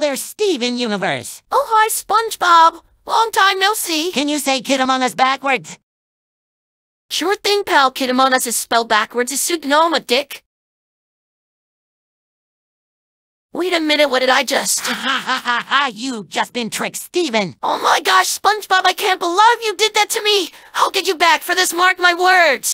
There's Steven universe. Oh, hi, SpongeBob. Long time no see. Can you say Kid Among Us backwards? Sure thing, pal. Kid Among Us is spelled backwards as Sugnoma, dick. Wait a minute, what did I just... Ha ha ha ha you just been tricked, Steven. Oh my gosh, SpongeBob, I can't believe you did that to me. I'll get you back for this? Mark my words.